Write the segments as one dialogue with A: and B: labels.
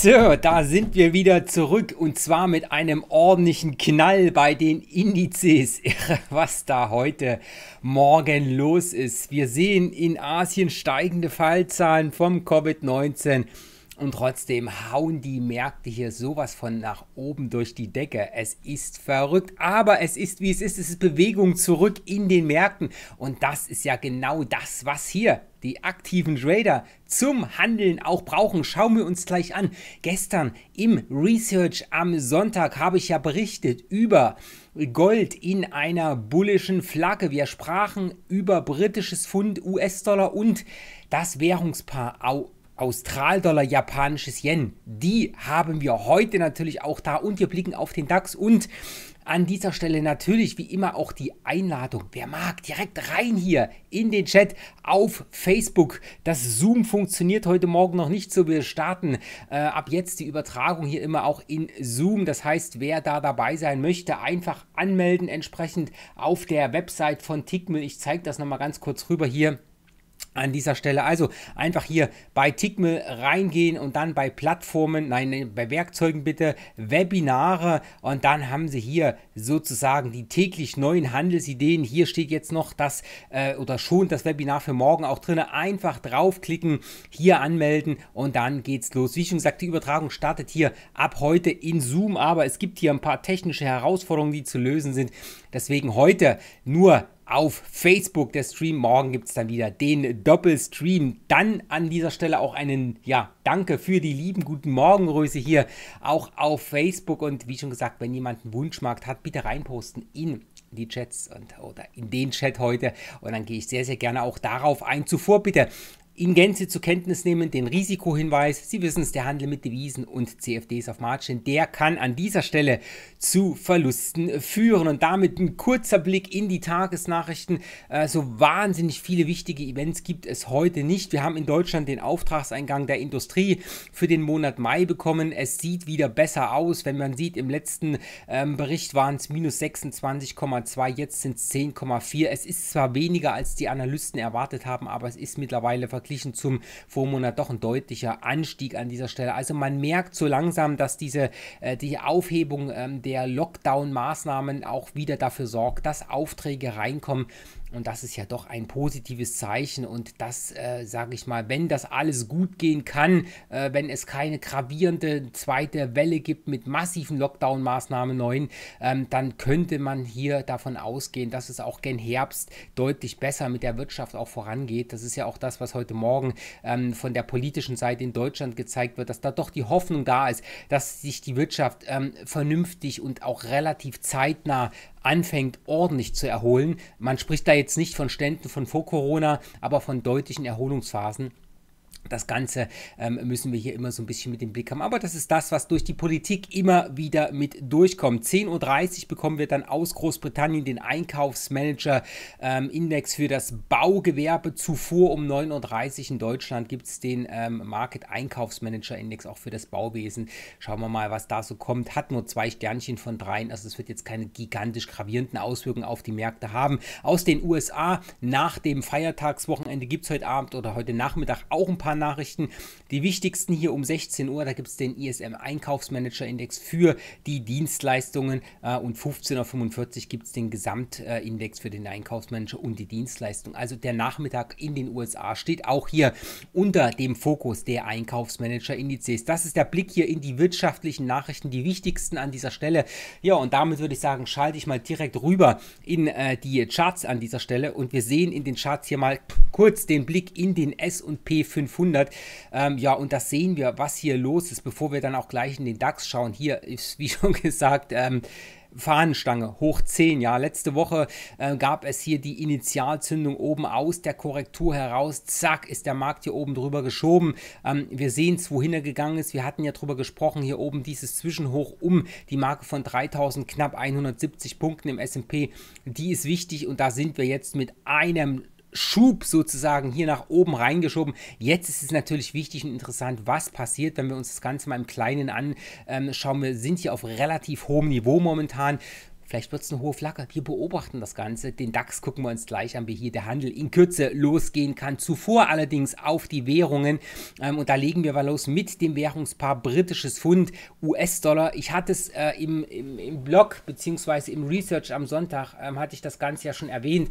A: So, da sind wir wieder zurück und zwar mit einem ordentlichen Knall bei den Indizes. Irre, was da heute Morgen los ist. Wir sehen in Asien steigende Fallzahlen vom Covid-19. Und trotzdem hauen die Märkte hier sowas von nach oben durch die Decke. Es ist verrückt, aber es ist wie es ist. Es ist Bewegung zurück in den Märkten. Und das ist ja genau das, was hier die aktiven Trader zum Handeln auch brauchen. Schauen wir uns gleich an. Gestern im Research am Sonntag habe ich ja berichtet über Gold in einer bullischen Flagge. Wir sprachen über britisches Pfund, US-Dollar und das Währungspaar Australdollar, japanisches Yen. Die haben wir heute natürlich auch da und wir blicken auf den DAX und an dieser Stelle natürlich wie immer auch die Einladung. Wer mag, direkt rein hier in den Chat auf Facebook. Das Zoom funktioniert heute Morgen noch nicht so. Wir starten äh, ab jetzt die Übertragung hier immer auch in Zoom. Das heißt, wer da dabei sein möchte, einfach anmelden entsprechend auf der Website von Tickmill. Ich zeige das nochmal ganz kurz rüber hier an dieser Stelle. Also einfach hier bei Tickmill reingehen und dann bei Plattformen, nein, bei Werkzeugen bitte, Webinare und dann haben sie hier sozusagen die täglich neuen Handelsideen. Hier steht jetzt noch das äh, oder schon das Webinar für morgen auch drin. Einfach draufklicken, hier anmelden und dann geht's los. Wie schon gesagt, die Übertragung startet hier ab heute in Zoom, aber es gibt hier ein paar technische Herausforderungen, die zu lösen sind. Deswegen heute nur auf Facebook. Der Stream morgen gibt es dann wieder den Doppelstream. Dann an dieser Stelle auch einen, ja, danke für die lieben guten Morgengröße hier auch auf Facebook. Und wie schon gesagt, wenn jemand einen Wunschmarkt hat, bitte reinposten in die Chats und, oder in den Chat heute. Und dann gehe ich sehr, sehr gerne auch darauf ein. Zuvor bitte in Gänze zur Kenntnis nehmen, den Risikohinweis. Sie wissen es, der Handel mit Devisen und CFDs auf Margin, der kann an dieser Stelle zu Verlusten führen. Und damit ein kurzer Blick in die Tagesnachrichten. Äh, so wahnsinnig viele wichtige Events gibt es heute nicht. Wir haben in Deutschland den Auftragseingang der Industrie für den Monat Mai bekommen. Es sieht wieder besser aus. Wenn man sieht, im letzten ähm, Bericht waren es minus 26,2, jetzt sind es 10,4. Es ist zwar weniger, als die Analysten erwartet haben, aber es ist mittlerweile vergleichbar verglichen zum Vormonat doch ein deutlicher Anstieg an dieser Stelle. Also man merkt so langsam, dass diese äh, die Aufhebung ähm, der Lockdown-Maßnahmen auch wieder dafür sorgt, dass Aufträge reinkommen, und das ist ja doch ein positives Zeichen. Und das, äh, sage ich mal, wenn das alles gut gehen kann, äh, wenn es keine gravierende zweite Welle gibt mit massiven Lockdown-Maßnahmen neuen, ähm, dann könnte man hier davon ausgehen, dass es auch gen Herbst deutlich besser mit der Wirtschaft auch vorangeht. Das ist ja auch das, was heute Morgen ähm, von der politischen Seite in Deutschland gezeigt wird, dass da doch die Hoffnung da ist, dass sich die Wirtschaft ähm, vernünftig und auch relativ zeitnah anfängt ordentlich zu erholen. Man spricht da jetzt nicht von Ständen von vor Corona, aber von deutlichen Erholungsphasen. Das Ganze ähm, müssen wir hier immer so ein bisschen mit dem Blick haben. Aber das ist das, was durch die Politik immer wieder mit durchkommt. 10.30 Uhr bekommen wir dann aus Großbritannien den Einkaufsmanager-Index ähm, für das Baugewerbe. Zuvor um 9.30 Uhr in Deutschland gibt es den ähm, Market Einkaufsmanager-Index auch für das Bauwesen. Schauen wir mal, was da so kommt. Hat nur zwei Sternchen von dreien. Also es wird jetzt keine gigantisch gravierenden Auswirkungen auf die Märkte haben. Aus den USA nach dem Feiertagswochenende gibt es heute Abend oder heute Nachmittag auch ein paar Nachrichten. Die wichtigsten hier um 16 Uhr, da gibt es den ISM Einkaufsmanager-Index für die Dienstleistungen äh, und 15.45 Uhr gibt es den Gesamtindex äh, für den Einkaufsmanager und die Dienstleistung. Also der Nachmittag in den USA steht auch hier unter dem Fokus der Einkaufsmanager-Indizes. Das ist der Blick hier in die wirtschaftlichen Nachrichten, die wichtigsten an dieser Stelle. Ja, und damit würde ich sagen, schalte ich mal direkt rüber in äh, die Charts an dieser Stelle und wir sehen in den Charts hier mal kurz den Blick in den S&P 500. 100. Ähm, ja, und das sehen wir, was hier los ist, bevor wir dann auch gleich in den DAX schauen. Hier ist, wie schon gesagt, ähm, Fahnenstange hoch 10. Ja, letzte Woche äh, gab es hier die Initialzündung oben aus der Korrektur heraus. Zack, ist der Markt hier oben drüber geschoben. Ähm, wir sehen es, wohin er gegangen ist. Wir hatten ja drüber gesprochen, hier oben dieses Zwischenhoch um die Marke von 3000, knapp 170 Punkten im SP. Die ist wichtig und da sind wir jetzt mit einem Schub sozusagen hier nach oben reingeschoben. Jetzt ist es natürlich wichtig und interessant, was passiert, wenn wir uns das Ganze mal im Kleinen anschauen. Ähm, wir sind hier auf relativ hohem Niveau momentan. Vielleicht wird es eine hohe Flagge. Wir beobachten das Ganze. Den DAX gucken wir uns gleich an, wie hier der Handel in Kürze losgehen kann. Zuvor allerdings auf die Währungen. Ähm, und da legen wir mal los mit dem Währungspaar britisches Pfund, US-Dollar. Ich hatte es äh, im, im, im, Blog bzw. im Research am Sonntag, ähm, hatte ich das Ganze ja schon erwähnt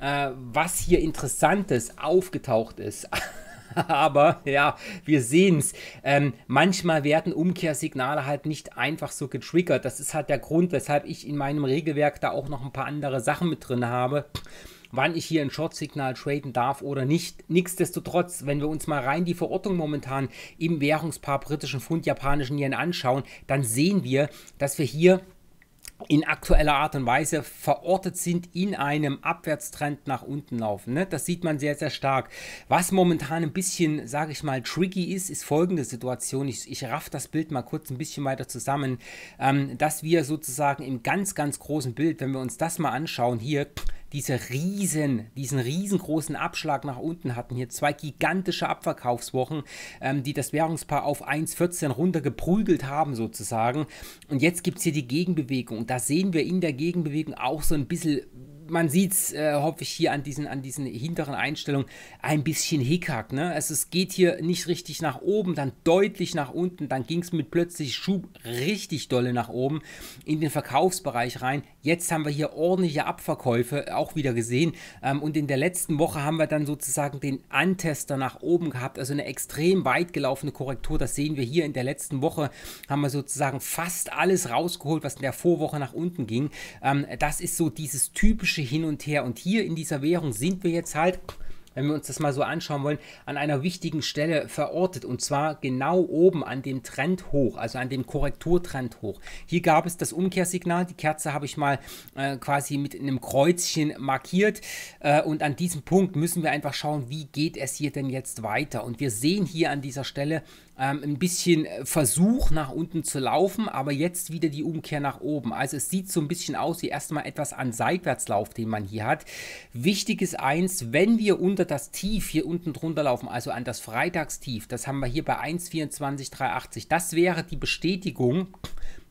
A: äh, was hier Interessantes aufgetaucht ist. Aber ja, wir sehen es. Ähm, manchmal werden Umkehrsignale halt nicht einfach so getriggert. Das ist halt der Grund, weshalb ich in meinem Regelwerk da auch noch ein paar andere Sachen mit drin habe wann ich hier ein Short-Signal traden darf oder nicht. Nichtsdestotrotz, wenn wir uns mal rein die Verortung momentan im Währungspaar britischen Pfund, japanischen Yen anschauen, dann sehen wir, dass wir hier in aktueller Art und Weise verortet sind in einem Abwärtstrend nach unten laufen. Ne? Das sieht man sehr, sehr stark. Was momentan ein bisschen, sage ich mal, tricky ist, ist folgende Situation. Ich, ich raff das Bild mal kurz ein bisschen weiter zusammen, ähm, dass wir sozusagen im ganz, ganz großen Bild, wenn wir uns das mal anschauen, hier diese riesen, diesen riesengroßen Abschlag nach unten hatten. Hier zwei gigantische Abverkaufswochen, ähm, die das Währungspaar auf 1,14 runtergeprügelt haben sozusagen. Und jetzt gibt es hier die Gegenbewegung. Und da sehen wir in der Gegenbewegung auch so ein bisschen man sieht es, äh, hoffe ich, hier an diesen, an diesen hinteren Einstellungen ein bisschen hickhack. Ne? Also es geht hier nicht richtig nach oben, dann deutlich nach unten, dann ging es mit plötzlich Schub richtig dolle nach oben in den Verkaufsbereich rein. Jetzt haben wir hier ordentliche Abverkäufe auch wieder gesehen. Ähm, und in der letzten Woche haben wir dann sozusagen den Antester nach oben gehabt, also eine extrem weit gelaufene Korrektur. Das sehen wir hier in der letzten Woche, haben wir sozusagen fast alles rausgeholt, was in der Vorwoche nach unten ging. Ähm, das ist so dieses typische Geldwäsche hin und her. Und hier in dieser Währung sind wir jetzt halt, wenn wir uns das mal so anschauen wollen, an einer wichtigen Stelle verortet. Und zwar genau oben an dem Trend hoch, also an dem Korrekturtrend hoch. Hier gab es das Umkehrsignal. Die Kerze habe ich mal äh, quasi mit einem Kreuzchen markiert. Äh, und an diesem Punkt müssen wir einfach schauen, wie geht es hier denn jetzt weiter. Und wir sehen hier an dieser Stelle ähm, ein bisschen äh, Versuch nach unten zu laufen, aber jetzt wieder die Umkehr nach oben. Also es sieht so ein bisschen aus wie erstmal etwas an Seitwärtslauf, den man hier hat. Wichtig ist eins, wenn wir unter das Tief hier unten drunter laufen, also an das Freitagstief, das haben wir hier bei 1,24,380, das wäre die Bestätigung,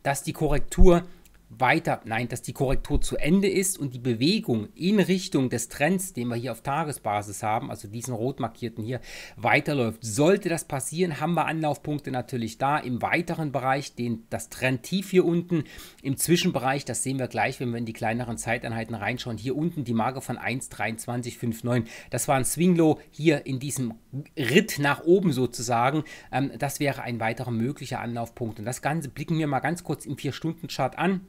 A: dass die Korrektur weiter, nein, dass die Korrektur zu Ende ist und die Bewegung in Richtung des Trends, den wir hier auf Tagesbasis haben, also diesen rot markierten hier, weiterläuft. Sollte das passieren, haben wir Anlaufpunkte natürlich da. Im weiteren Bereich den, das Trendtief hier unten, im Zwischenbereich, das sehen wir gleich, wenn wir in die kleineren Zeiteinheiten reinschauen, hier unten die Marke von 1,2359. Das war ein Swing-Low hier in diesem Ritt nach oben sozusagen. Ähm, das wäre ein weiterer möglicher Anlaufpunkt. Und das Ganze blicken wir mal ganz kurz im 4-Stunden-Chart an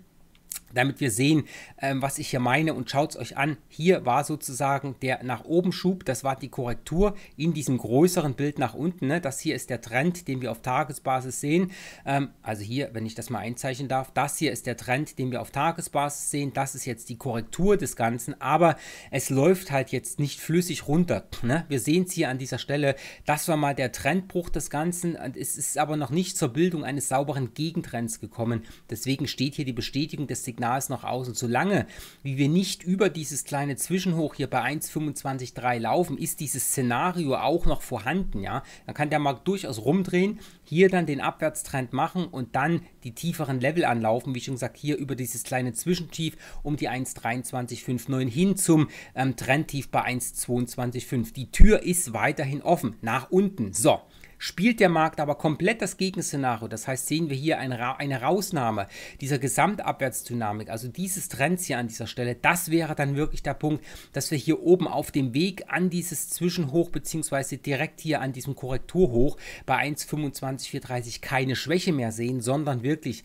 A: damit wir sehen, ähm, was ich hier meine und schaut es euch an. Hier war sozusagen der nach oben Schub, das war die Korrektur in diesem größeren Bild nach unten. Ne? Das hier ist der Trend, den wir auf Tagesbasis sehen. Ähm, also hier, wenn ich das mal einzeichnen darf, das hier ist der Trend, den wir auf Tagesbasis sehen. Das ist jetzt die Korrektur des Ganzen, aber es läuft halt jetzt nicht flüssig runter. Ne? Wir sehen es hier an dieser Stelle. Das war mal der Trendbruch des Ganzen und es ist aber noch nicht zur Bildung eines sauberen Gegentrends gekommen. Deswegen steht hier die Bestätigung des Signals nah ist nach außen. Solange wie wir nicht über dieses kleine Zwischenhoch hier bei 1,25,3 laufen, ist dieses Szenario auch noch vorhanden. Ja? Dann kann der Markt durchaus rumdrehen, hier dann den Abwärtstrend machen und dann die tieferen Level anlaufen. Wie schon gesagt, hier über dieses kleine Zwischentief um die 1,23,59 hin zum ähm, Trendtief bei 1,22,5. Die Tür ist weiterhin offen, nach unten. So spielt der Markt aber komplett das Gegenszenario. Das heißt, sehen wir hier eine, eine Rausnahme dieser Gesamtabwärtsdynamik, also dieses Trends hier an dieser Stelle, das wäre dann wirklich der Punkt, dass wir hier oben auf dem Weg an dieses Zwischenhoch beziehungsweise direkt hier an diesem Korrekturhoch bei 1,25,430 keine Schwäche mehr sehen, sondern wirklich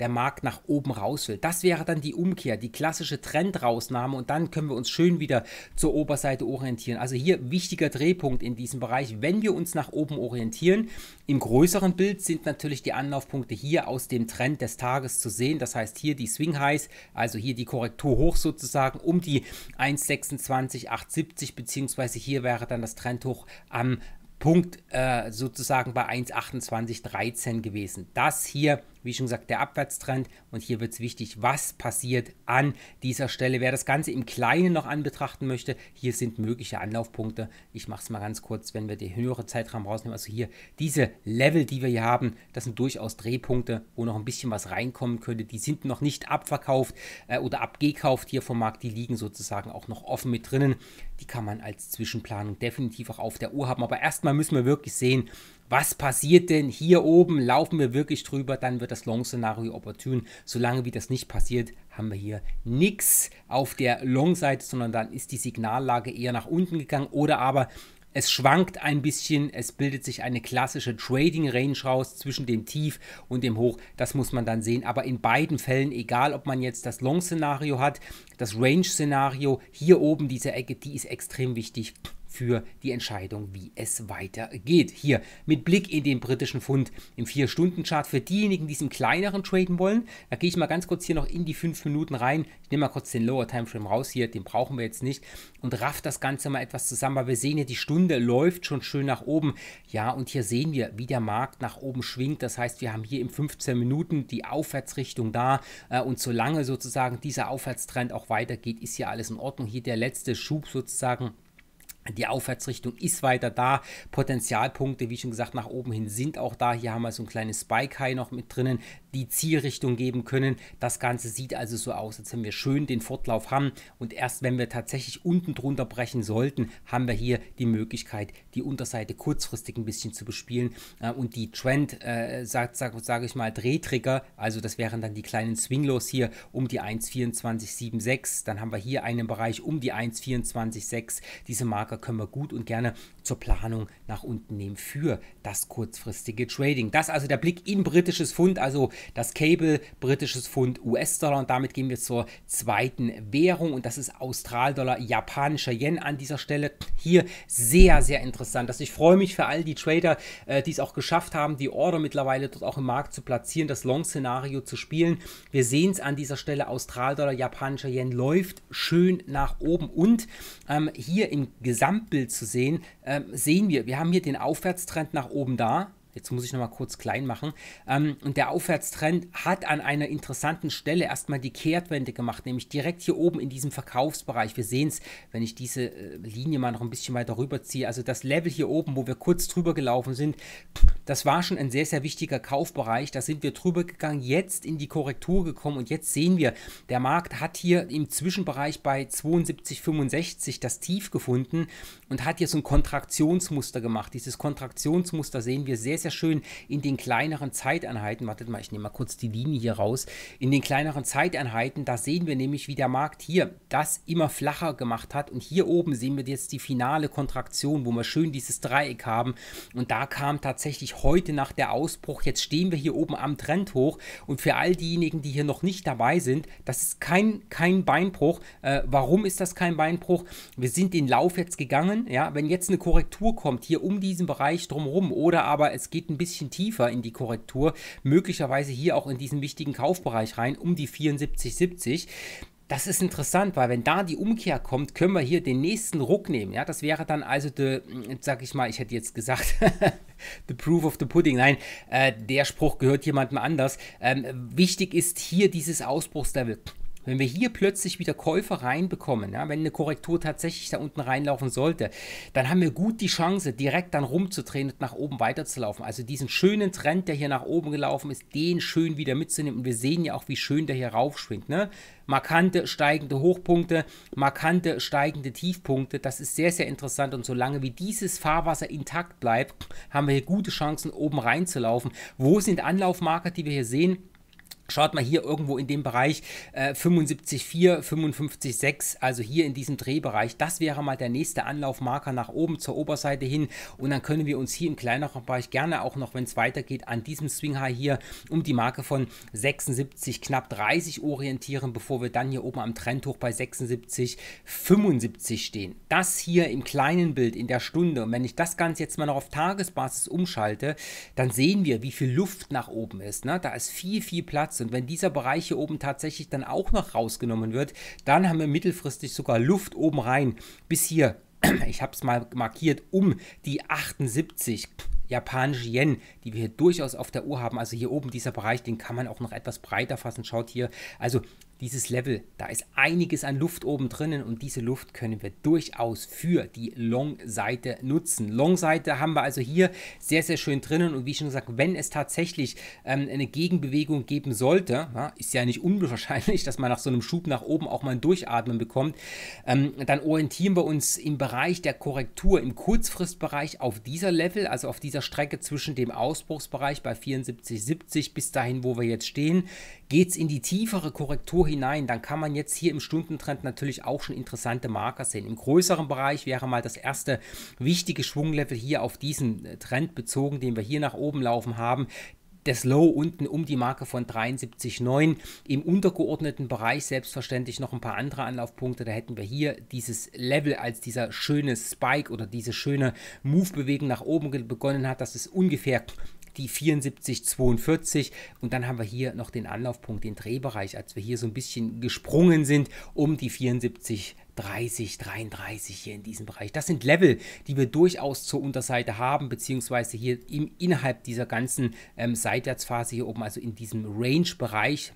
A: der Markt nach oben raus will. Das wäre dann die Umkehr, die klassische Trendrausnahme und dann können wir uns schön wieder zur Oberseite orientieren. Also hier wichtiger Drehpunkt in diesem Bereich. Wenn wir uns nach oben orientieren, im größeren Bild sind natürlich die Anlaufpunkte hier aus dem Trend des Tages zu sehen. Das heißt hier die Swing Highs, also hier die Korrektur hoch sozusagen um die 1,26,870 8,70 beziehungsweise hier wäre dann das Trendhoch am Punkt äh, sozusagen bei 1,2813 gewesen. Das hier wie schon gesagt, der Abwärtstrend. Und hier wird es wichtig, was passiert an dieser Stelle. Wer das Ganze im Kleinen noch anbetrachten möchte, hier sind mögliche Anlaufpunkte. Ich mache es mal ganz kurz, wenn wir den höheren Zeitraum rausnehmen. Also hier diese Level, die wir hier haben, das sind durchaus Drehpunkte, wo noch ein bisschen was reinkommen könnte. Die sind noch nicht abverkauft äh, oder abgekauft hier vom Markt. Die liegen sozusagen auch noch offen mit drinnen. Die kann man als Zwischenplanung definitiv auch auf der Uhr haben. Aber erstmal müssen wir wirklich sehen, was passiert denn hier oben? Laufen wir wirklich drüber, dann wird das Long-Szenario opportun. Solange wie das nicht passiert, haben wir hier nichts auf der Long-Seite, sondern dann ist die Signallage eher nach unten gegangen oder aber es schwankt ein bisschen, es bildet sich eine klassische Trading Range raus zwischen dem Tief und dem Hoch. Das muss man dann sehen. Aber in beiden Fällen, egal ob man jetzt das Long-Szenario hat, das Range-Szenario, hier oben diese Ecke, die ist extrem wichtig für die Entscheidung, wie es weitergeht. Hier mit Blick in den britischen Pfund im 4-Stunden-Chart. Für diejenigen, die es im kleineren traden wollen, da gehe ich mal ganz kurz hier noch in die 5 Minuten rein. Ich nehme mal kurz den Lower Timeframe raus hier, den brauchen wir jetzt nicht. Und raff das Ganze mal etwas zusammen, weil wir sehen hier, die Stunde läuft schon schön nach oben. Ja, und hier sehen wir, wie der Markt nach oben schwingt. Das heißt, wir haben hier in 15 Minuten die Aufwärtsrichtung da. Äh, und solange sozusagen dieser Aufwärtstrend auch weitergeht, ist hier alles in Ordnung. Hier der letzte Schub sozusagen die Aufwärtsrichtung ist weiter da. Potenzialpunkte, wie schon gesagt, nach oben hin sind auch da. Hier haben wir so ein kleines Spike-High noch mit drinnen, die Zielrichtung geben können. Das Ganze sieht also so aus, als wenn wir schön den Fortlauf haben. Und erst wenn wir tatsächlich unten drunter brechen sollten, haben wir hier die Möglichkeit, die Unterseite kurzfristig ein bisschen zu bespielen. Äh, und die Trend, äh, sage sag, sag ich mal, Drehtrigger, also das wären dann die kleinen Swinglos hier um die 1,2476. Dann haben wir hier einen Bereich um die 1,2476. Diese Marke Marker können wir gut und gerne zur Planung nach unten nehmen für das kurzfristige Trading. Das also der Blick in britisches Pfund, also das Cable britisches Pfund US-Dollar und damit gehen wir zur zweiten Währung und das ist Australdollar japanischer Yen an dieser Stelle. Hier sehr, sehr interessant. Also ich freue mich für all die Trader, äh, die es auch geschafft haben, die Order mittlerweile dort auch im Markt zu platzieren, das Long-Szenario zu spielen. Wir sehen es an dieser Stelle, Australdollar japanischer Yen läuft schön nach oben und ähm, hier im Gesamt Gesamtbild zu sehen, ähm, sehen wir, wir haben hier den Aufwärtstrend nach oben da, Jetzt muss ich nochmal kurz klein machen. Ähm, und der Aufwärtstrend hat an einer interessanten Stelle erstmal die Kehrtwende gemacht, nämlich direkt hier oben in diesem Verkaufsbereich. Wir sehen es, wenn ich diese äh, Linie mal noch ein bisschen weiter rüberziehe. Also das Level hier oben, wo wir kurz drüber gelaufen sind, das war schon ein sehr, sehr wichtiger Kaufbereich. Da sind wir drüber gegangen, jetzt in die Korrektur gekommen und jetzt sehen wir, der Markt hat hier im Zwischenbereich bei 72,65 das Tief gefunden und hat hier so ein Kontraktionsmuster gemacht. Dieses Kontraktionsmuster sehen wir sehr, sehr sehr schön in den kleineren Zeiteinheiten. Wartet mal, ich nehme mal kurz die Linie hier raus. In den kleineren Zeiteinheiten, da sehen wir nämlich, wie der Markt hier das immer flacher gemacht hat. Und hier oben sehen wir jetzt die finale Kontraktion, wo wir schön dieses Dreieck haben. Und da kam tatsächlich heute nach der Ausbruch. Jetzt stehen wir hier oben am Trend hoch. Und für all diejenigen, die hier noch nicht dabei sind, das ist kein, kein Beinbruch. Äh, warum ist das kein Beinbruch? Wir sind den Lauf jetzt gegangen. Ja, wenn jetzt eine Korrektur kommt, hier um diesen Bereich drumherum oder aber es geht ein bisschen tiefer in die Korrektur, möglicherweise hier auch in diesen wichtigen Kaufbereich rein, um die 74,70. Das ist interessant, weil wenn da die Umkehr kommt, können wir hier den nächsten Ruck nehmen. Ja, das wäre dann also, de, hm, sag ich mal, ich hätte jetzt gesagt, the proof of the pudding. Nein, äh, der Spruch gehört jemandem anders. Ähm, wichtig ist hier dieses Ausbruchslevel wenn wir hier plötzlich wieder Käufer reinbekommen, ja, wenn eine Korrektur tatsächlich da unten reinlaufen sollte, dann haben wir gut die Chance, direkt dann rumzudrehen und nach oben weiterzulaufen. Also diesen schönen Trend, der hier nach oben gelaufen ist, den schön wieder mitzunehmen. Und wir sehen ja auch, wie schön der hier raufschwingt. Ne? Markante steigende Hochpunkte, markante steigende Tiefpunkte. Das ist sehr, sehr interessant. Und solange wie dieses Fahrwasser intakt bleibt, haben wir hier gute Chancen, oben reinzulaufen. Wo sind Anlaufmarker, die wir hier sehen? Schaut mal hier irgendwo in dem Bereich äh, 75,4, 55,6, also hier in diesem Drehbereich. Das wäre mal der nächste Anlaufmarker nach oben zur Oberseite hin. Und dann können wir uns hier im kleineren Bereich gerne auch noch, wenn es weitergeht, an diesem Swing High hier um die Marke von 76, knapp 30 orientieren, bevor wir dann hier oben am Trendhoch bei 76, 75 stehen. Das hier im kleinen Bild in der Stunde. Und wenn ich das Ganze jetzt mal noch auf Tagesbasis umschalte, dann sehen wir, wie viel Luft nach oben ist. Ne? Da ist viel, viel Platz Platz. Und wenn dieser Bereich hier oben tatsächlich dann auch noch rausgenommen wird, dann haben wir mittelfristig sogar Luft oben rein bis hier. Ich habe es mal markiert, um die 78 japanische Yen, die wir hier durchaus auf der Uhr haben. Also hier oben dieser Bereich, den kann man auch noch etwas breiter fassen. Schaut hier, also dieses Level, da ist einiges an Luft oben drinnen und diese Luft können wir durchaus für die Long-Seite nutzen. Long-Seite haben wir also hier sehr, sehr schön drinnen und wie schon gesagt, wenn es tatsächlich ähm, eine Gegenbewegung geben sollte, ja, ist ja nicht unwahrscheinlich, dass man nach so einem Schub nach oben auch mal ein Durchatmen bekommt, ähm, dann orientieren wir uns im Bereich der Korrektur, im Kurzfristbereich auf dieser Level, also auf dieser Strecke zwischen dem Ausbruchsbereich bei 74,70 bis dahin, wo wir jetzt stehen, geht es in die tiefere Korrektur hinein, dann kann man jetzt hier im Stundentrend natürlich auch schon interessante Marker sehen. Im größeren Bereich wäre mal das erste wichtige Schwunglevel hier auf diesen äh, Trend bezogen, den wir hier nach oben laufen haben das Low unten um die Marke von 73,9. Im untergeordneten Bereich selbstverständlich noch ein paar andere Anlaufpunkte. Da hätten wir hier dieses Level als dieser schöne Spike oder diese schöne Move-Bewegung nach oben begonnen hat. Das ist ungefähr die 74,42 und dann haben wir hier noch den Anlaufpunkt, den Drehbereich, als wir hier so ein bisschen gesprungen sind um die 74. 30, 33 hier in diesem Bereich. Das sind Level, die wir durchaus zur Unterseite haben, beziehungsweise hier im, innerhalb dieser ganzen ähm, Seitwärtsphase hier oben, also in diesem Range-Bereich,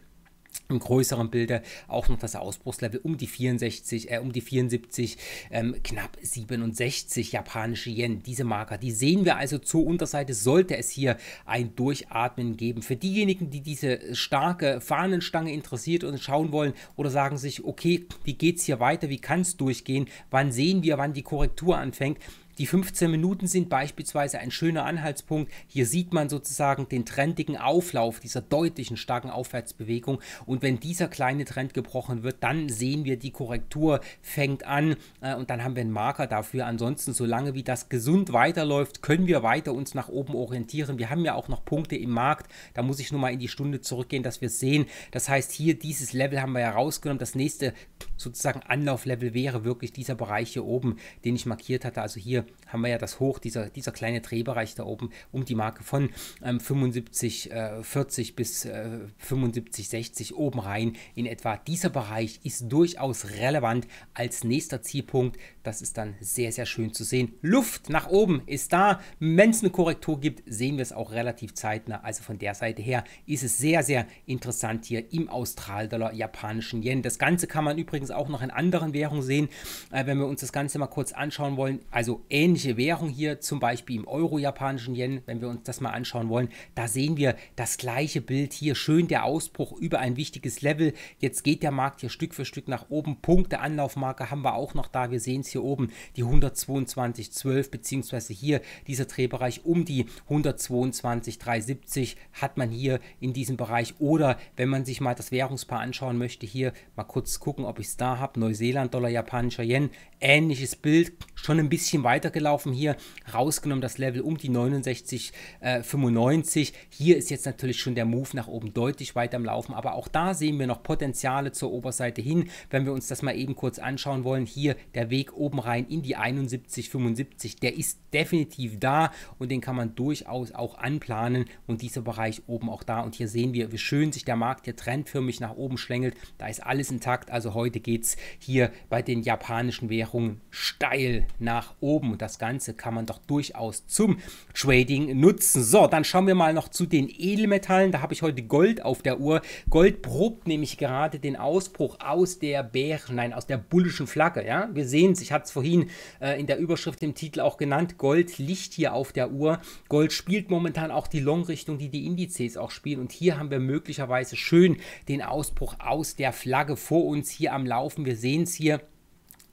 A: im größeren Bilde auch noch das Ausbruchslevel um die 64, äh, um die 74, ähm, knapp 67 japanische Yen. Diese Marker, die sehen wir also zur Unterseite, sollte es hier ein Durchatmen geben. Für diejenigen, die diese starke Fahnenstange interessiert und schauen wollen oder sagen sich, okay, wie geht es hier weiter, wie kann es durchgehen, wann sehen wir, wann die Korrektur anfängt, die 15 Minuten sind beispielsweise ein schöner Anhaltspunkt. Hier sieht man sozusagen den trendigen Auflauf dieser deutlichen starken Aufwärtsbewegung. Und wenn dieser kleine Trend gebrochen wird, dann sehen wir, die Korrektur fängt an äh, und dann haben wir einen Marker dafür. Ansonsten, solange wie das gesund weiterläuft, können wir weiter uns nach oben orientieren. Wir haben ja auch noch Punkte im Markt. Da muss ich nur mal in die Stunde zurückgehen, dass wir sehen. Das heißt, hier dieses Level haben wir ja rausgenommen. Das nächste sozusagen Anlauflevel wäre wirklich dieser Bereich hier oben, den ich markiert hatte. Also hier haben wir ja das Hoch, dieser, dieser kleine Drehbereich da oben um die Marke von ähm, 75, äh, 40 bis äh, 75, 60 oben rein in etwa. Dieser Bereich ist durchaus relevant als nächster Zielpunkt. Das ist dann sehr, sehr schön zu sehen. Luft nach oben ist da. Wenn es eine Korrektur gibt, sehen wir es auch relativ zeitnah. Also von der Seite her ist es sehr, sehr interessant hier im Australdollar, japanischen Yen. Das Ganze kann man übrigens auch noch in anderen Währungen sehen, äh, wenn wir uns das Ganze mal kurz anschauen wollen. Also ähnliche Währung hier, zum Beispiel im Euro-Japanischen Yen, wenn wir uns das mal anschauen wollen, da sehen wir das gleiche Bild hier. Schön der Ausbruch über ein wichtiges Level. Jetzt geht der Markt hier Stück für Stück nach oben. Punkte Anlaufmarke haben wir auch noch da. Wir sehen es hier oben, die 122,12 beziehungsweise hier dieser Drehbereich um die 122,370 hat man hier in diesem Bereich. Oder wenn man sich mal das Währungspaar anschauen möchte, hier mal kurz gucken, ob ich es da habe. Neuseeland, Dollar, japanischer Yen. Ähnliches Bild, schon ein bisschen weiter runtergelaufen hier, rausgenommen das Level um die 69, äh, 95. Hier ist jetzt natürlich schon der Move nach oben deutlich weiter im Laufen, aber auch da sehen wir noch Potenziale zur Oberseite hin. Wenn wir uns das mal eben kurz anschauen wollen, hier der Weg oben rein in die 71, 75, der ist definitiv da und den kann man durchaus auch anplanen und dieser Bereich oben auch da. Und hier sehen wir, wie schön sich der Markt hier trendförmig nach oben schlängelt. Da ist alles intakt. Also heute geht es hier bei den japanischen Währungen steil nach oben oben. Und das Ganze kann man doch durchaus zum Trading nutzen. So, dann schauen wir mal noch zu den Edelmetallen. Da habe ich heute Gold auf der Uhr. Gold probt nämlich gerade den Ausbruch aus der Bären, nein, aus der bullischen Flagge. Ja, wir sehen es. Ich hatte es vorhin äh, in der Überschrift im Titel auch genannt. Gold liegt hier auf der Uhr. Gold spielt momentan auch die Long-Richtung, die die Indizes auch spielen. Und hier haben wir möglicherweise schön den Ausbruch aus der Flagge vor uns hier am Laufen. Wir sehen es hier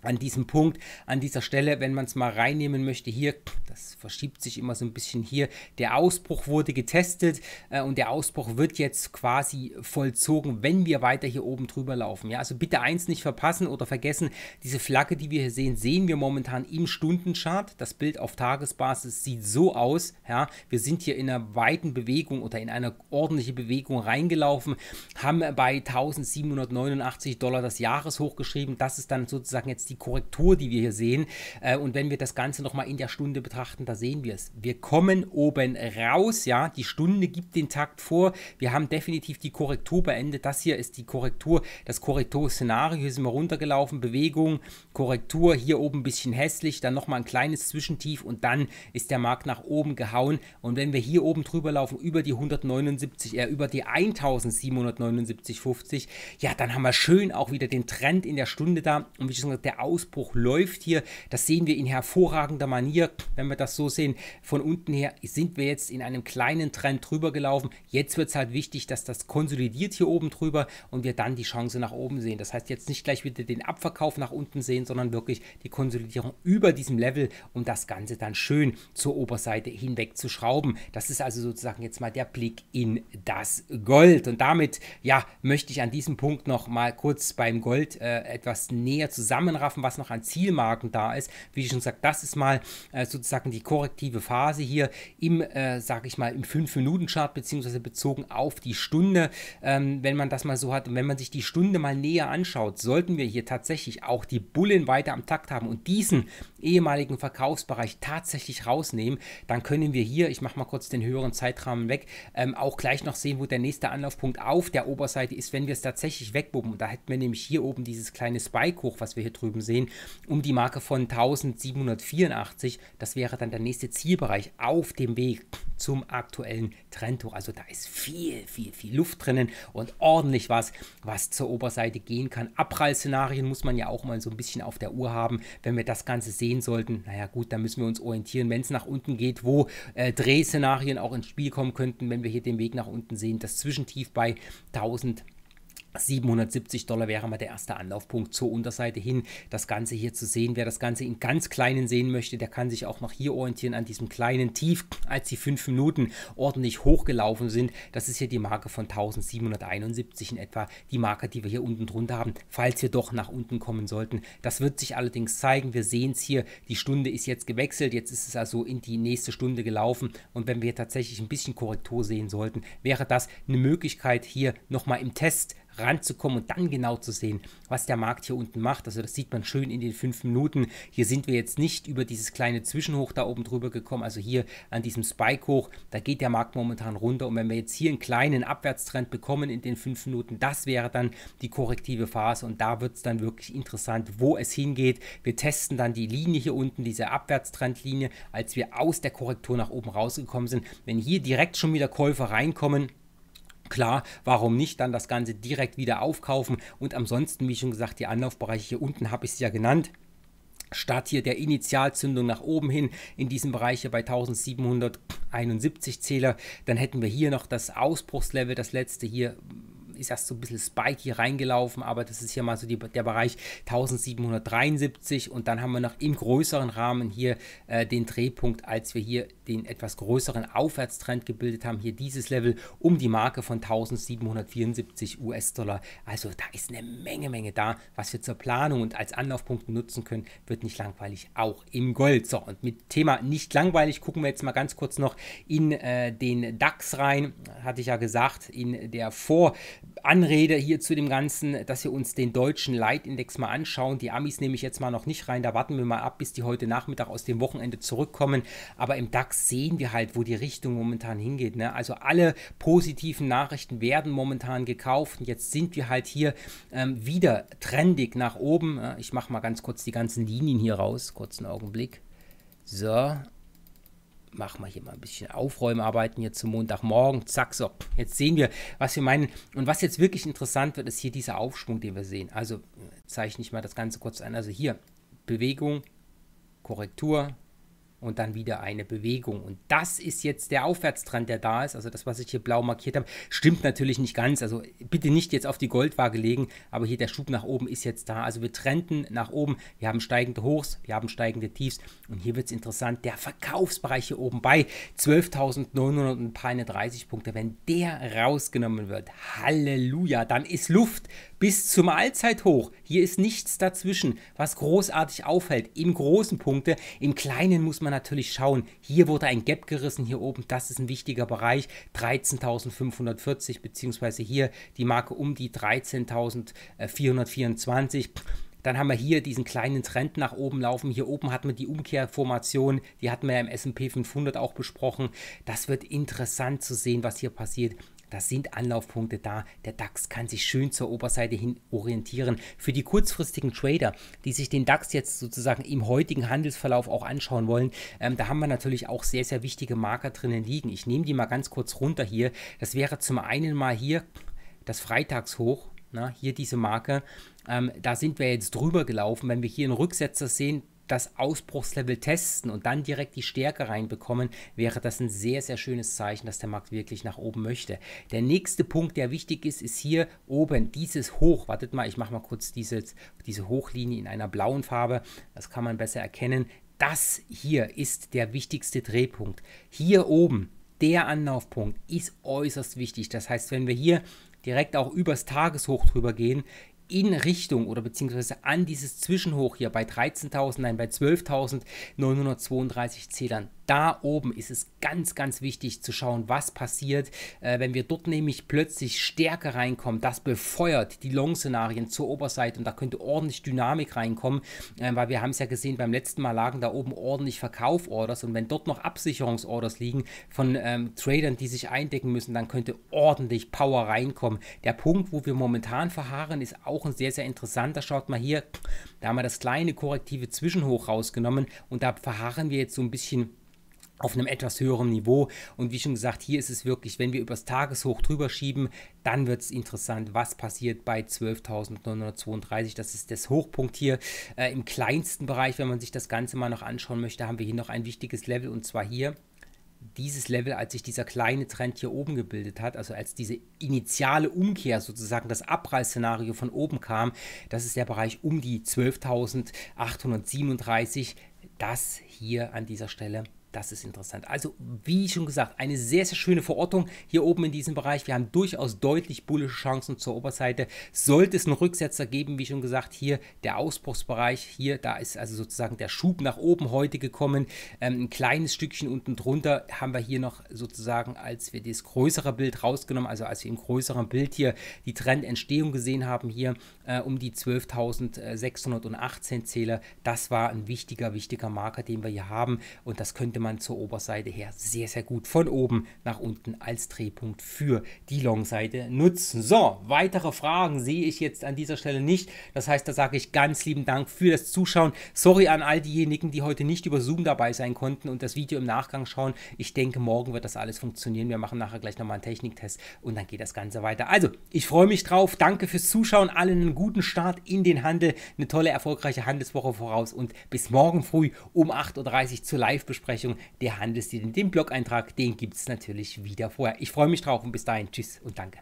A: an diesem Punkt, an dieser Stelle, wenn man es mal reinnehmen möchte, hier, das verschiebt sich immer so ein bisschen hier, der Ausbruch wurde getestet äh, und der Ausbruch wird jetzt quasi vollzogen, wenn wir weiter hier oben drüber laufen. Ja, also bitte eins nicht verpassen oder vergessen, diese Flagge, die wir hier sehen, sehen wir momentan im Stundenchart. Das Bild auf Tagesbasis sieht so aus, ja, wir sind hier in einer weiten Bewegung oder in einer ordentlichen Bewegung reingelaufen, haben bei 1789 Dollar das Jahreshoch geschrieben, das ist dann sozusagen jetzt die die Korrektur, die wir hier sehen. Äh, und wenn wir das Ganze nochmal in der Stunde betrachten, da sehen wir es. Wir kommen oben raus, ja, die Stunde gibt den Takt vor. Wir haben definitiv die Korrektur beendet. Das hier ist die Korrektur, das Korrekturszenario. Hier sind wir runtergelaufen, Bewegung, Korrektur, hier oben ein bisschen hässlich, dann nochmal ein kleines Zwischentief und dann ist der Markt nach oben gehauen. Und wenn wir hier oben drüber laufen, über die 179, äh, über die 1779,50, ja, dann haben wir schön auch wieder den Trend in der Stunde da. Und wie schon gesagt, der Ausbruch läuft hier. Das sehen wir in hervorragender Manier. Wenn wir das so sehen, von unten her sind wir jetzt in einem kleinen Trend drüber gelaufen. Jetzt wird es halt wichtig, dass das konsolidiert hier oben drüber und wir dann die Chance nach oben sehen. Das heißt jetzt nicht gleich wieder den Abverkauf nach unten sehen, sondern wirklich die Konsolidierung über diesem Level, um das Ganze dann schön zur Oberseite hinweg zu schrauben. Das ist also sozusagen jetzt mal der Blick in das Gold. Und damit, ja, möchte ich an diesem Punkt noch mal kurz beim Gold äh, etwas näher zusammenreißen raffen, was noch an Zielmarken da ist. Wie ich schon gesagt, das ist mal äh, sozusagen die korrektive Phase hier im, äh, sage ich mal, im 5-Minuten-Chart, beziehungsweise bezogen auf die Stunde. Ähm, wenn man das mal so hat und wenn man sich die Stunde mal näher anschaut, sollten wir hier tatsächlich auch die Bullen weiter am Takt haben und diesen ehemaligen Verkaufsbereich tatsächlich rausnehmen, dann können wir hier, ich mache mal kurz den höheren Zeitrahmen weg, ähm, auch gleich noch sehen, wo der nächste Anlaufpunkt auf der Oberseite ist, wenn wir es tatsächlich wegbuben. Und da hätten wir nämlich hier oben dieses kleine Spike hoch, was wir hier drüben drüben sehen, um die Marke von 1784. Das wäre dann der nächste Zielbereich auf dem Weg zum aktuellen Trendtuch. Also da ist viel, viel, viel Luft drinnen und ordentlich was, was zur Oberseite gehen kann. Abprallszenarien muss man ja auch mal so ein bisschen auf der Uhr haben, wenn wir das Ganze sehen sollten. Naja gut, da müssen wir uns orientieren, wenn es nach unten geht, wo äh, Drehszenarien auch ins Spiel kommen könnten, wenn wir hier den Weg nach unten sehen. Das Zwischentief bei 1000. 770 Dollar wäre mal der erste Anlaufpunkt zur Unterseite hin, das Ganze hier zu sehen. Wer das Ganze in ganz kleinen sehen möchte, der kann sich auch noch hier orientieren an diesem kleinen Tief, als die 5 Minuten ordentlich hochgelaufen sind. Das ist hier die Marke von 1771 in etwa, die Marke, die wir hier unten drunter haben, falls wir doch nach unten kommen sollten. Das wird sich allerdings zeigen. Wir sehen es hier, die Stunde ist jetzt gewechselt, jetzt ist es also in die nächste Stunde gelaufen und wenn wir tatsächlich ein bisschen Korrektur sehen sollten, wäre das eine Möglichkeit hier nochmal im Test ranzukommen und dann genau zu sehen, was der Markt hier unten macht. Also das sieht man schön in den fünf Minuten. Hier sind wir jetzt nicht über dieses kleine Zwischenhoch da oben drüber gekommen, also hier an diesem Spike hoch, da geht der Markt momentan runter und wenn wir jetzt hier einen kleinen Abwärtstrend bekommen in den fünf Minuten, das wäre dann die korrektive Phase und da wird es dann wirklich interessant, wo es hingeht. Wir testen dann die Linie hier unten, diese Abwärtstrendlinie, als wir aus der Korrektur nach oben rausgekommen sind. Wenn hier direkt schon wieder Käufer reinkommen, Klar, warum nicht dann das Ganze direkt wieder aufkaufen und ansonsten, wie schon gesagt, die Anlaufbereiche hier unten habe ich es ja genannt. Statt hier der Initialzündung nach oben hin in diesem Bereich hier bei 1771 Zähler. Dann hätten wir hier noch das Ausbruchslevel, das letzte hier ist erst so ein bisschen spiky reingelaufen, aber das ist hier mal so die, der Bereich 1773 und dann haben wir noch im größeren Rahmen hier äh, den Drehpunkt, als wir hier den etwas größeren Aufwärtstrend gebildet haben, hier dieses Level um die Marke von 1774 US-Dollar. Also da ist eine Menge, Menge da, was wir zur Planung und als Anlaufpunkt nutzen können, wird nicht langweilig, auch im Gold. So, und mit Thema nicht langweilig gucken wir jetzt mal ganz kurz noch in äh, den DAX rein, hatte ich ja gesagt, in der Vor- Anrede hier zu dem Ganzen, dass wir uns den deutschen Leitindex mal anschauen. Die Amis nehme ich jetzt mal noch nicht rein, da warten wir mal ab, bis die heute Nachmittag aus dem Wochenende zurückkommen. Aber im DAX sehen wir halt, wo die Richtung momentan hingeht. Ne? Also alle positiven Nachrichten werden momentan gekauft und jetzt sind wir halt hier ähm, wieder trendig nach oben. Ich mache mal ganz kurz die ganzen Linien hier raus, kurzen Augenblick. So, machen wir hier mal ein bisschen Aufräumarbeiten jetzt zum Montagmorgen. Zack, so. Jetzt sehen wir, was wir meinen. Und was jetzt wirklich interessant wird, ist hier dieser Aufschwung, den wir sehen. Also äh, zeichne ich mal das Ganze kurz ein. Also hier Bewegung, Korrektur, und dann wieder eine Bewegung. Und das ist jetzt der Aufwärtstrend, der da ist. Also das, was ich hier blau markiert habe, stimmt natürlich nicht ganz. Also bitte nicht jetzt auf die Goldwaage legen, aber hier der Schub nach oben ist jetzt da. Also wir trenden nach oben. Wir haben steigende Hochs, wir haben steigende Tiefs. Und hier wird es interessant, der Verkaufsbereich hier oben bei 12.930 Punkte, wenn der rausgenommen wird, Halleluja, dann ist Luft bis zum Allzeithoch. Hier ist nichts dazwischen, was großartig auffällt. Im großen Punkte, im kleinen muss man natürlich schauen. Hier wurde ein Gap gerissen, hier oben, das ist ein wichtiger Bereich. 13.540 beziehungsweise hier die Marke um die 13.424. Dann haben wir hier diesen kleinen Trend nach oben laufen. Hier oben hat man die Umkehrformation, die hatten wir ja im SP 500 auch besprochen. Das wird interessant zu sehen, was hier passiert. Da sind Anlaufpunkte da. Der DAX kann sich schön zur Oberseite hin orientieren. Für die kurzfristigen Trader, die sich den DAX jetzt sozusagen im heutigen Handelsverlauf auch anschauen wollen, ähm, da haben wir natürlich auch sehr, sehr wichtige Marker drinnen liegen. Ich nehme die mal ganz kurz runter hier. Das wäre zum einen mal hier das Freitagshoch. Na, hier diese Marke, ähm, da sind wir jetzt drüber gelaufen. Wenn wir hier einen Rücksetzer sehen, das Ausbruchslevel testen und dann direkt die Stärke reinbekommen, wäre das ein sehr, sehr schönes Zeichen, dass der Markt wirklich nach oben möchte. Der nächste Punkt, der wichtig ist, ist hier oben dieses Hoch. Wartet mal, ich mache mal kurz dieses, diese Hochlinie in einer blauen Farbe. Das kann man besser erkennen. Das hier ist der wichtigste Drehpunkt. Hier oben, der Anlaufpunkt ist äußerst wichtig. Das heißt, wenn wir hier direkt auch übers Tageshoch drüber gehen,
B: in Richtung
A: oder beziehungsweise an dieses Zwischenhoch hier bei 13.000, nein, bei 12.932 Zählern da oben ist es ganz, ganz wichtig zu schauen, was passiert, äh, wenn wir dort nämlich plötzlich Stärke reinkommen. Das befeuert die Long-Szenarien zur Oberseite und da könnte ordentlich Dynamik reinkommen, äh, weil wir haben es ja gesehen, beim letzten Mal lagen da oben ordentlich Verkauforders und wenn dort noch Absicherungsorders liegen von ähm, Tradern, die sich eindecken müssen, dann könnte ordentlich Power reinkommen. Der Punkt, wo wir momentan verharren, ist auch ein sehr, sehr interessanter. Schaut mal hier, da haben wir das kleine korrektive Zwischenhoch rausgenommen und da verharren wir jetzt so ein bisschen auf einem etwas höheren Niveau. Und wie schon gesagt, hier ist es wirklich, wenn wir übers Tageshoch drüber schieben, dann wird es interessant, was passiert bei 12.932. Das ist das Hochpunkt hier äh, im kleinsten Bereich. Wenn man sich das Ganze mal noch anschauen möchte, haben wir hier noch ein wichtiges Level und zwar hier dieses Level, als sich dieser kleine Trend hier oben gebildet hat, also als diese initiale Umkehr sozusagen, das Abreißszenario von oben kam, das ist der Bereich um die 12.837, das hier an dieser Stelle das ist interessant. Also, wie schon gesagt, eine sehr, sehr schöne Verortung hier oben in diesem Bereich. Wir haben durchaus deutlich bullische Chancen zur Oberseite. Sollte es einen Rücksetzer geben, wie schon gesagt, hier der Ausbruchsbereich, hier, da ist also sozusagen der Schub nach oben heute gekommen. Ähm, ein kleines Stückchen unten drunter haben wir hier noch sozusagen, als wir das größere Bild rausgenommen, also als wir im größeren Bild hier die Trendentstehung gesehen haben, hier äh, um die 12.618 Zähler. Das war ein wichtiger, wichtiger Marker, den wir hier haben. Und das könnte man man zur Oberseite her sehr, sehr gut von oben nach unten als Drehpunkt für die Longseite nutzen. So, weitere Fragen sehe ich jetzt an dieser Stelle nicht. Das heißt, da sage ich ganz lieben Dank für das Zuschauen. Sorry an all diejenigen, die heute nicht über Zoom dabei sein konnten und das Video im Nachgang schauen. Ich denke, morgen wird das alles funktionieren. Wir machen nachher gleich nochmal einen Techniktest und dann geht das Ganze weiter. Also, ich freue mich drauf. Danke fürs Zuschauen. Allen einen guten Start in den Handel. Eine tolle, erfolgreiche Handelswoche voraus und bis morgen früh um 8.30 Uhr zur Live-Besprechung der Handelsdienst. in dem Blog-Eintrag, den gibt es natürlich wieder vorher. Ich freue mich drauf und bis dahin, tschüss und danke.